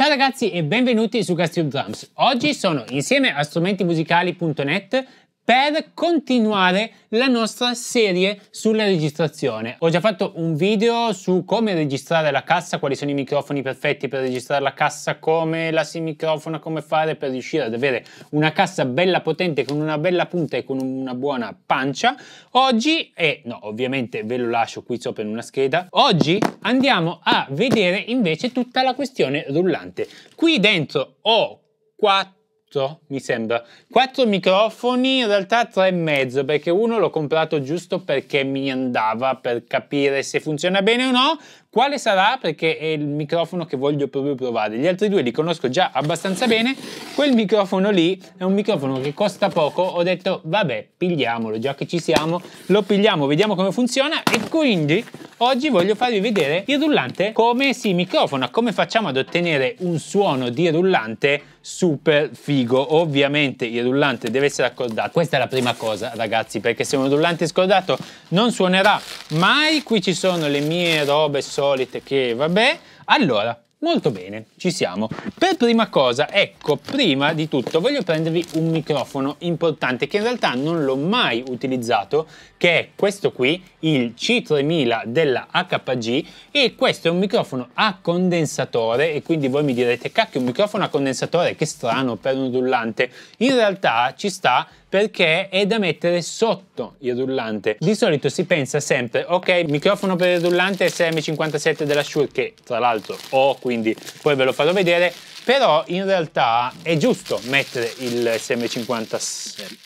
Ciao ragazzi e benvenuti su Castube Drums. Oggi sono insieme a strumentimmusicali.net per continuare la nostra serie sulla registrazione. Ho già fatto un video su come registrare la cassa, quali sono i microfoni perfetti per registrare la cassa, come la si microfona, come fare per riuscire ad avere una cassa bella potente con una bella punta e con una buona pancia. Oggi, e eh, no ovviamente ve lo lascio qui sopra in una scheda, oggi andiamo a vedere invece tutta la questione rullante. Qui dentro ho quattro 8, mi sembra. Quattro microfoni, in realtà tre e mezzo, perché uno l'ho comprato giusto perché mi andava per capire se funziona bene o no. Quale sarà? Perché è il microfono che voglio proprio provare. Gli altri due li conosco già abbastanza bene. Quel microfono lì è un microfono che costa poco. Ho detto, vabbè, pigliamolo, già che ci siamo, lo pigliamo, vediamo come funziona. E quindi oggi voglio farvi vedere il rullante come si microfona, come facciamo ad ottenere un suono di rullante super figo. Ovviamente il rullante deve essere accordato. Questa è la prima cosa, ragazzi, perché se un rullante è scordato non suonerà mai. Qui ci sono le mie robe, solite che vabbè. Allora, molto bene, ci siamo. Per prima cosa, ecco, prima di tutto voglio prendervi un microfono importante che in realtà non l'ho mai utilizzato, che è questo qui, il C3000 della HPG e questo è un microfono a condensatore e quindi voi mi direte cacchio un microfono a condensatore che strano per un rullante. In realtà ci sta perché è da mettere sotto il rullante. Di solito si pensa sempre, ok, microfono per il rullante SM57 della Shure, che tra l'altro ho, quindi poi ve lo farò vedere, però in realtà è giusto mettere il SM57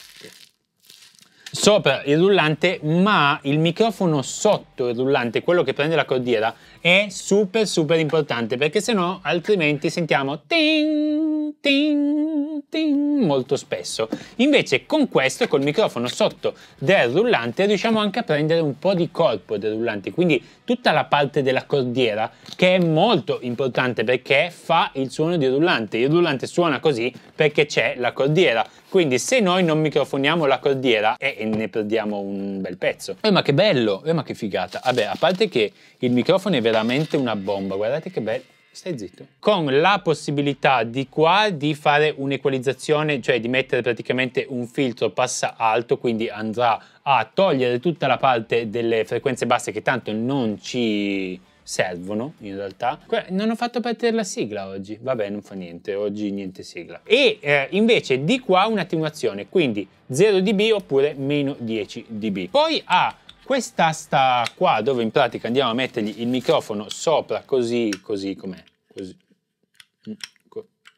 sopra il rullante ma il microfono sotto il rullante quello che prende la cordiera è super super importante perché se no altrimenti sentiamo ting, ting, ting molto spesso. Invece con questo, col microfono sotto del rullante, riusciamo anche a prendere un po' di corpo del rullante, quindi tutta la parte della cordiera che è molto importante perché fa il suono di rullante. Il rullante suona così perché c'è la cordiera. Quindi se noi non microfoniamo la cordiera eh, e eh, ne perdiamo un bel pezzo. Eh ma che bello, eh ma che figata. Vabbè, a parte che il microfono è veramente veramente una bomba, guardate che bello. Stai zitto. Con la possibilità di qua di fare un'equalizzazione, cioè di mettere praticamente un filtro passa alto, quindi andrà a togliere tutta la parte delle frequenze basse che tanto non ci servono in realtà. Non ho fatto partire la sigla oggi, vabbè non fa niente, oggi niente sigla. E eh, invece di qua un'attenuazione, quindi 0 dB oppure meno 10 dB. Poi ha Quest'asta qua, dove in pratica andiamo a mettergli il microfono sopra, così, così com'è, così. Mm,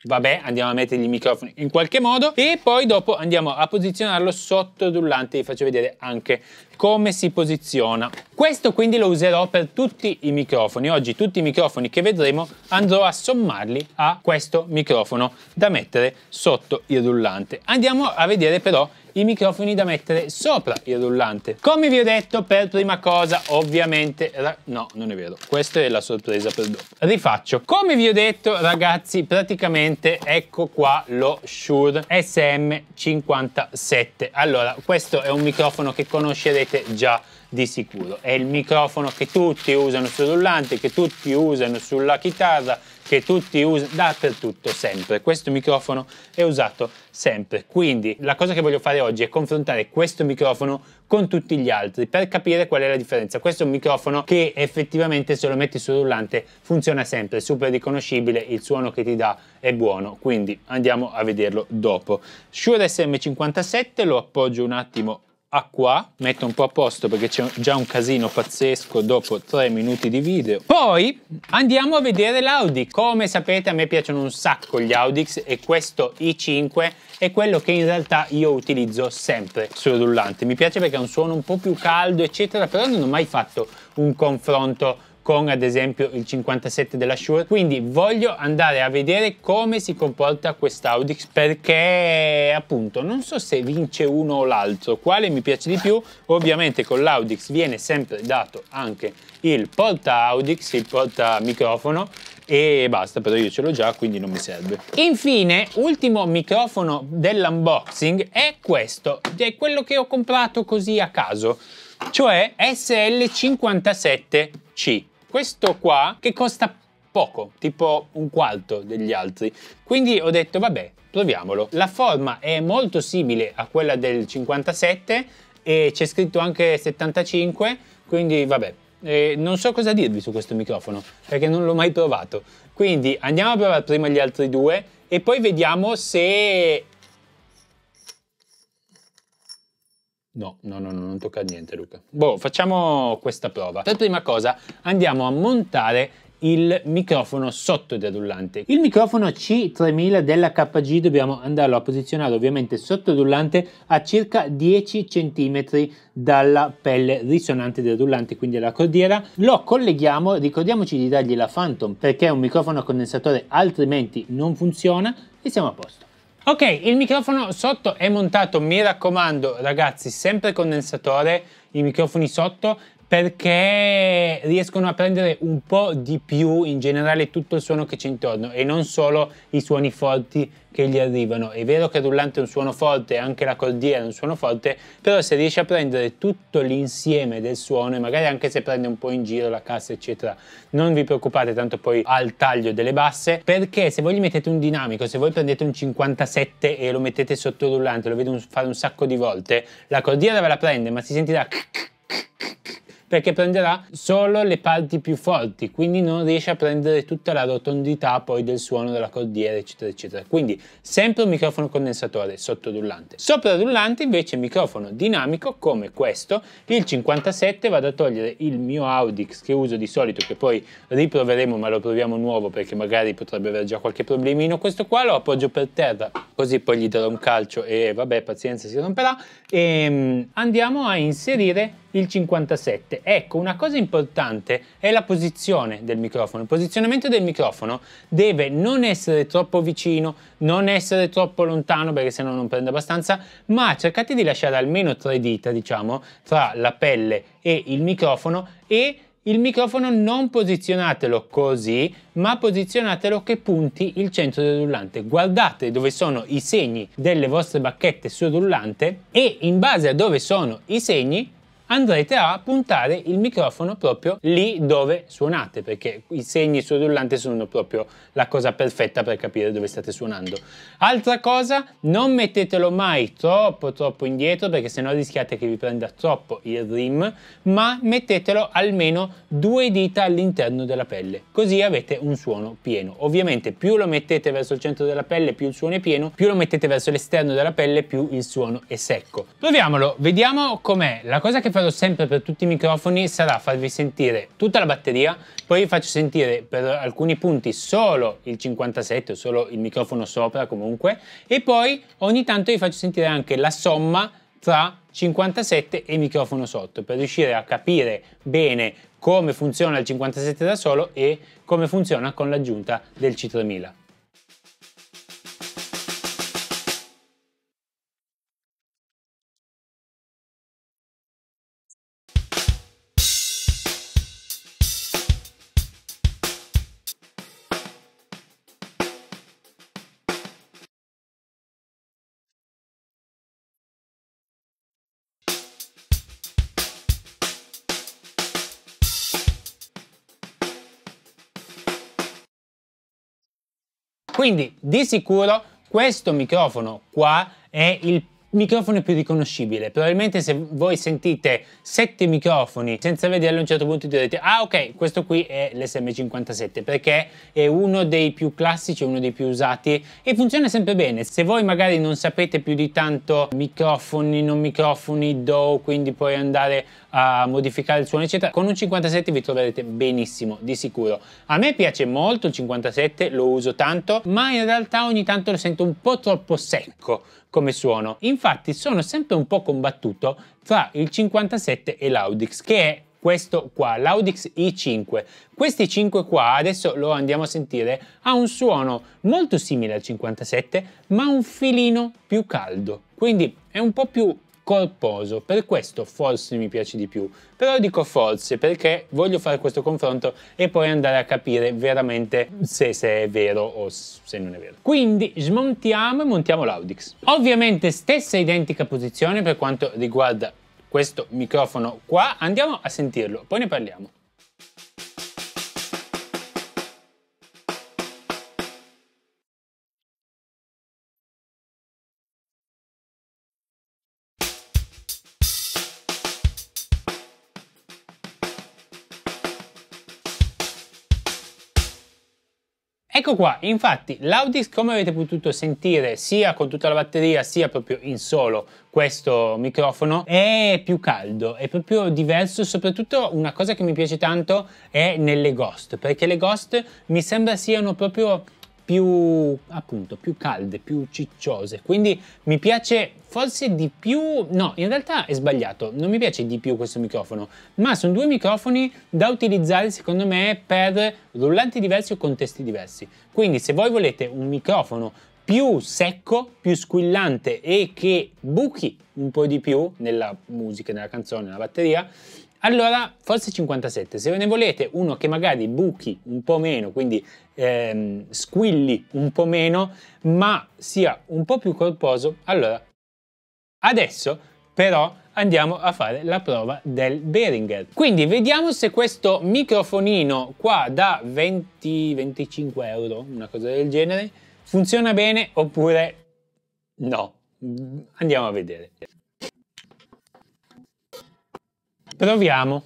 vabbè, andiamo a mettergli il microfono in qualche modo e poi dopo andiamo a posizionarlo sotto il rullante, vi faccio vedere anche come si posiziona. Questo quindi lo userò per tutti i microfoni. Oggi tutti i microfoni che vedremo andrò a sommarli a questo microfono da mettere sotto il rullante. Andiamo a vedere però i microfoni da mettere sopra il rullante. Come vi ho detto per prima cosa ovviamente... No, non è vero, questa è la sorpresa per dopo. Rifaccio. Come vi ho detto ragazzi praticamente ecco qua lo Shure SM57. Allora questo è un microfono che conoscerete avete già di sicuro. È il microfono che tutti usano sul rullante, che tutti usano sulla chitarra, che tutti usano dappertutto, sempre. Questo microfono è usato sempre. Quindi la cosa che voglio fare oggi è confrontare questo microfono con tutti gli altri per capire qual è la differenza. Questo è un microfono che effettivamente se lo metti sul rullante funziona sempre, è super riconoscibile, il suono che ti dà è buono, quindi andiamo a vederlo dopo. Shure SM57 lo appoggio un attimo a qua, metto un po' a posto perché c'è già un casino pazzesco dopo 3 minuti di video. Poi andiamo a vedere l'Audi. Come sapete a me piacciono un sacco gli Audix e questo i5 è quello che in realtà io utilizzo sempre sul rullante. Mi piace perché ha un suono un po' più caldo eccetera, però non ho mai fatto un confronto con ad esempio il 57 della Shure quindi voglio andare a vedere come si comporta quest'Audi perché appunto non so se vince uno o l'altro quale mi piace di più ovviamente con l'Audix viene sempre dato anche il porta Audix il porta microfono e basta però io ce l'ho già quindi non mi serve infine ultimo microfono dell'unboxing è questo è quello che ho comprato così a caso cioè SL57C questo qua che costa poco, tipo un quarto degli altri. Quindi ho detto vabbè, proviamolo. La forma è molto simile a quella del 57 e c'è scritto anche 75, quindi vabbè. Eh, non so cosa dirvi su questo microfono perché non l'ho mai provato. Quindi andiamo a provare prima gli altri due e poi vediamo se No, no, no, non tocca niente Luca. Boh, facciamo questa prova. Per prima cosa andiamo a montare il microfono sotto il rullante. Il microfono C3000 della KG dobbiamo andarlo a posizionare ovviamente sotto il rullante a circa 10 cm dalla pelle risonante del rullante, quindi alla cordiera. Lo colleghiamo, ricordiamoci di dargli la Phantom perché è un microfono a condensatore altrimenti non funziona e siamo a posto. Ok, il microfono sotto è montato, mi raccomando ragazzi, sempre condensatore, i microfoni sotto perché riescono a prendere un po' di più in generale tutto il suono che c'è intorno e non solo i suoni forti che gli arrivano. È vero che il rullante è un suono forte, anche la cordiera è un suono forte, però se riesce a prendere tutto l'insieme del suono e magari anche se prende un po' in giro la cassa eccetera, non vi preoccupate tanto poi al taglio delle basse, perché se voi gli mettete un dinamico, se voi prendete un 57 e lo mettete sotto il rullante, lo vedo fare un sacco di volte, la cordiera ve la prende ma si sentirà perché prenderà solo le parti più forti, quindi non riesce a prendere tutta la rotondità poi del suono della cordiera, eccetera, eccetera. Quindi sempre un microfono condensatore sotto rullante. Sopra invece microfono dinamico come questo, il 57 vado a togliere il mio Audix che uso di solito, che poi riproveremo ma lo proviamo nuovo perché magari potrebbe avere già qualche problemino. Questo qua lo appoggio per terra, così poi gli darò un calcio e vabbè pazienza si romperà. E ehm, andiamo a inserire il 57. Ecco, una cosa importante è la posizione del microfono. Il posizionamento del microfono deve non essere troppo vicino, non essere troppo lontano perché sennò non prende abbastanza, ma cercate di lasciare almeno tre dita, diciamo, tra la pelle e il microfono e il microfono non posizionatelo così, ma posizionatelo che punti il centro del rullante. Guardate dove sono i segni delle vostre bacchette sul rullante e in base a dove sono i segni andrete a puntare il microfono proprio lì dove suonate, perché i segni sul rullante sono proprio la cosa perfetta per capire dove state suonando. Altra cosa, non mettetelo mai troppo troppo indietro, perché sennò rischiate che vi prenda troppo il rim, ma mettetelo almeno due dita all'interno della pelle, così avete un suono pieno. Ovviamente più lo mettete verso il centro della pelle, più il suono è pieno, più lo mettete verso l'esterno della pelle, più il suono è secco. Proviamolo, vediamo com'è. La cosa che farò sempre per tutti i microfoni sarà farvi sentire tutta la batteria, poi vi faccio sentire per alcuni punti solo il 57 o solo il microfono sopra comunque e poi ogni tanto vi faccio sentire anche la somma tra 57 e microfono sotto per riuscire a capire bene come funziona il 57 da solo e come funziona con l'aggiunta del C3000. Quindi di sicuro questo microfono qua è il microfono più riconoscibile. Probabilmente se voi sentite sette microfoni senza vederlo a un certo punto direte ah ok questo qui è l'SM57 perché è uno dei più classici, uno dei più usati e funziona sempre bene. Se voi magari non sapete più di tanto microfoni, non microfoni, do, quindi puoi andare a modificare il suono eccetera, con un 57 vi troverete benissimo di sicuro. A me piace molto il 57, lo uso tanto, ma in realtà ogni tanto lo sento un po' troppo secco, come suono. Infatti sono sempre un po' combattuto tra il 57 e l'Audix, che è questo qua, l'Audix i5. Questi 5 qua, adesso lo andiamo a sentire, ha un suono molto simile al 57, ma un filino più caldo. Quindi è un po' più corposo, per questo forse mi piace di più, però dico forse perché voglio fare questo confronto e poi andare a capire veramente se, se è vero o se non è vero. Quindi smontiamo e montiamo l'Audix. Ovviamente stessa identica posizione per quanto riguarda questo microfono qua, andiamo a sentirlo, poi ne parliamo. Ecco qua, infatti l'Audix come avete potuto sentire sia con tutta la batteria sia proprio in solo questo microfono è più caldo, è proprio diverso, soprattutto una cosa che mi piace tanto è nelle Ghost, perché le Ghost mi sembra siano proprio più appunto più calde, più cicciose. Quindi mi piace forse di più, no, in realtà è sbagliato, non mi piace di più questo microfono, ma sono due microfoni da utilizzare secondo me per rullanti diversi o contesti diversi. Quindi se voi volete un microfono più secco, più squillante e che buchi un po' di più nella musica, nella canzone, nella batteria, allora, forse 57. Se ne volete uno che magari buchi un po' meno, quindi ehm, squilli un po' meno, ma sia un po' più corposo, allora. Adesso, però, andiamo a fare la prova del Behringer. Quindi vediamo se questo microfonino qua da 20-25 euro, una cosa del genere, funziona bene oppure no. Andiamo a vedere. Proviamo.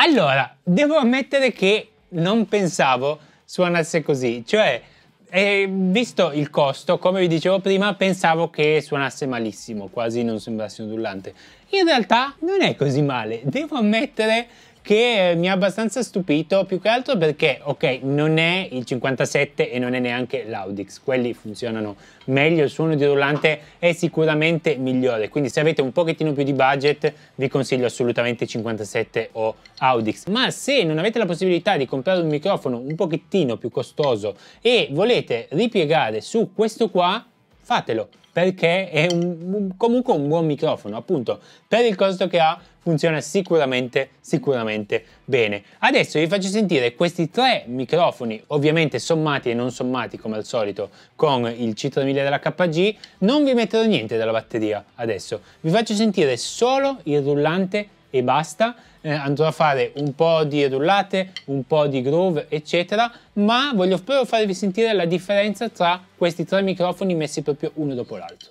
Allora, devo ammettere che non pensavo suonasse così, cioè, eh, visto il costo, come vi dicevo prima, pensavo che suonasse malissimo, quasi non sembrasse ondulante. In realtà non è così male, devo ammettere che eh, mi ha abbastanza stupito, più che altro perché, ok, non è il 57 e non è neanche l'Audix, quelli funzionano meglio, il suono di rullante è sicuramente migliore, quindi se avete un pochettino più di budget vi consiglio assolutamente 57 o Audix, ma se non avete la possibilità di comprare un microfono un pochettino più costoso e volete ripiegare su questo qua, fatelo perché è un, un, comunque un buon microfono, appunto, per il costo che ha funziona sicuramente, sicuramente bene. Adesso vi faccio sentire questi tre microfoni, ovviamente sommati e non sommati come al solito con il C3000 della KG, non vi metterò niente dalla batteria adesso, vi faccio sentire solo il rullante e basta, eh, andrò a fare un po' di rullate, un po' di groove, eccetera, ma voglio proprio farvi sentire la differenza tra questi tre microfoni messi proprio uno dopo l'altro.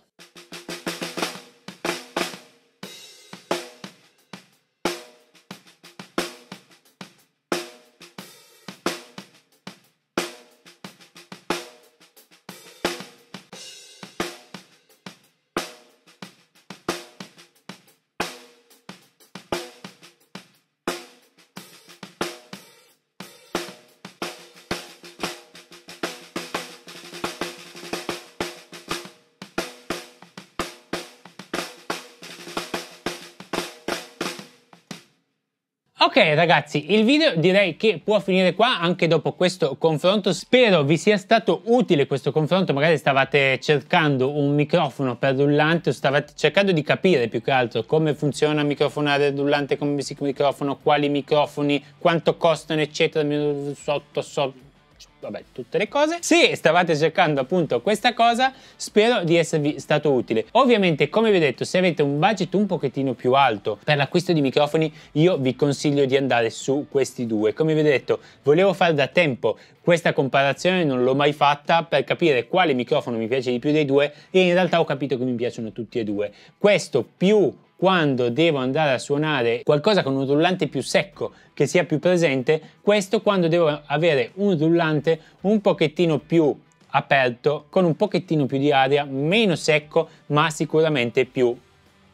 Ok ragazzi, il video direi che può finire qua anche dopo questo confronto. Spero vi sia stato utile questo confronto, magari stavate cercando un microfono per rullante o stavate cercando di capire più che altro come funziona microfonare rullante, come si microfono, quali microfoni, quanto costano eccetera, sotto sotto vabbè, tutte le cose. Se stavate cercando appunto questa cosa, spero di esservi stato utile. Ovviamente, come vi ho detto, se avete un budget un pochettino più alto per l'acquisto di microfoni, io vi consiglio di andare su questi due. Come vi ho detto, volevo fare da tempo questa comparazione, non l'ho mai fatta per capire quale microfono mi piace di più dei due e in realtà ho capito che mi piacciono tutti e due. Questo più quando devo andare a suonare qualcosa con un rullante più secco, che sia più presente, questo quando devo avere un rullante un pochettino più aperto, con un pochettino più di aria, meno secco, ma sicuramente più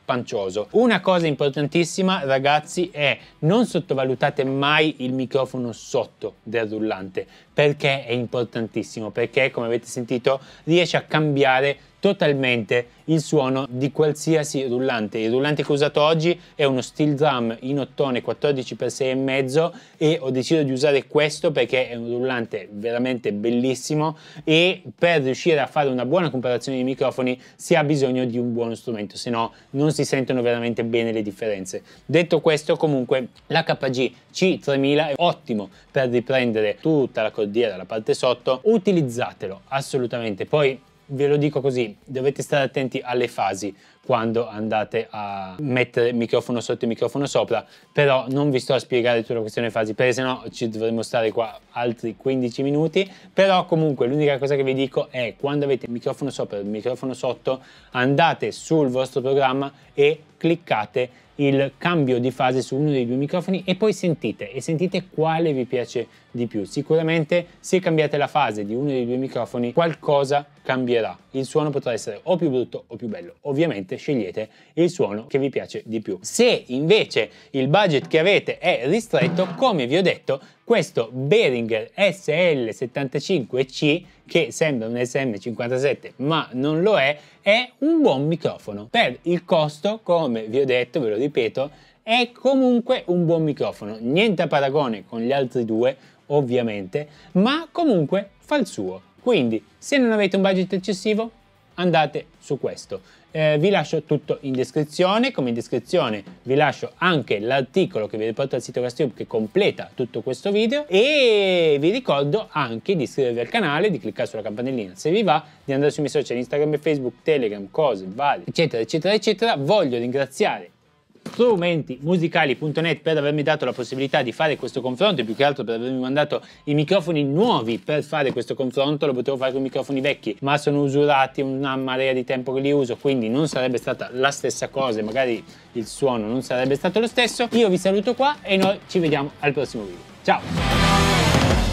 pancioso. Una cosa importantissima ragazzi è non sottovalutate mai il microfono sotto del rullante perché è importantissimo? Perché, come avete sentito, riesce a cambiare totalmente il suono di qualsiasi rullante. Il rullante che ho usato oggi è uno steel drum in ottone 14x6,5 e ho deciso di usare questo perché è un rullante veramente bellissimo e per riuscire a fare una buona comparazione di microfoni si ha bisogno di un buono strumento, se no non si sentono veramente bene le differenze. Detto questo, comunque l'HG C3000 è ottimo per riprendere tutta la cosa dire dalla parte sotto, utilizzatelo assolutamente. Poi ve lo dico così, dovete stare attenti alle fasi quando andate a mettere il microfono sotto e il microfono sopra, però non vi sto a spiegare tutta la questione fasi, perché sennò ci dovremmo stare qua altri 15 minuti, però comunque l'unica cosa che vi dico è quando avete il microfono sopra e il microfono sotto, andate sul vostro programma e cliccate il cambio di fase su uno dei due microfoni e poi sentite e sentite quale vi piace di più. Sicuramente se cambiate la fase di uno dei due microfoni qualcosa cambierà. Il suono potrà essere o più brutto o più bello. Ovviamente scegliete il suono che vi piace di più. Se invece il budget che avete è ristretto, come vi ho detto, questo Behringer SL75C che sembra un SM57 ma non lo è, è un buon microfono. Per il costo, come vi ho detto, ve lo ripeto, è comunque un buon microfono, niente a paragone con gli altri due ovviamente, ma comunque fa il suo. Quindi se non avete un budget eccessivo andate su questo. Eh, vi lascio tutto in descrizione, come in descrizione vi lascio anche l'articolo che vi riporta al sito GasTube che completa tutto questo video e vi ricordo anche di iscrivervi al canale, di cliccare sulla campanellina se vi va, di andare sui miei social Instagram e Facebook, Telegram, cose varie, eccetera, eccetera, eccetera. Voglio ringraziare strumentimusicali.net per avermi dato la possibilità di fare questo confronto e più che altro per avermi mandato i microfoni nuovi per fare questo confronto. Lo potevo fare con i microfoni vecchi, ma sono usurati una marea di tempo che li uso, quindi non sarebbe stata la stessa cosa, magari il suono non sarebbe stato lo stesso. Io vi saluto qua e noi ci vediamo al prossimo video. Ciao!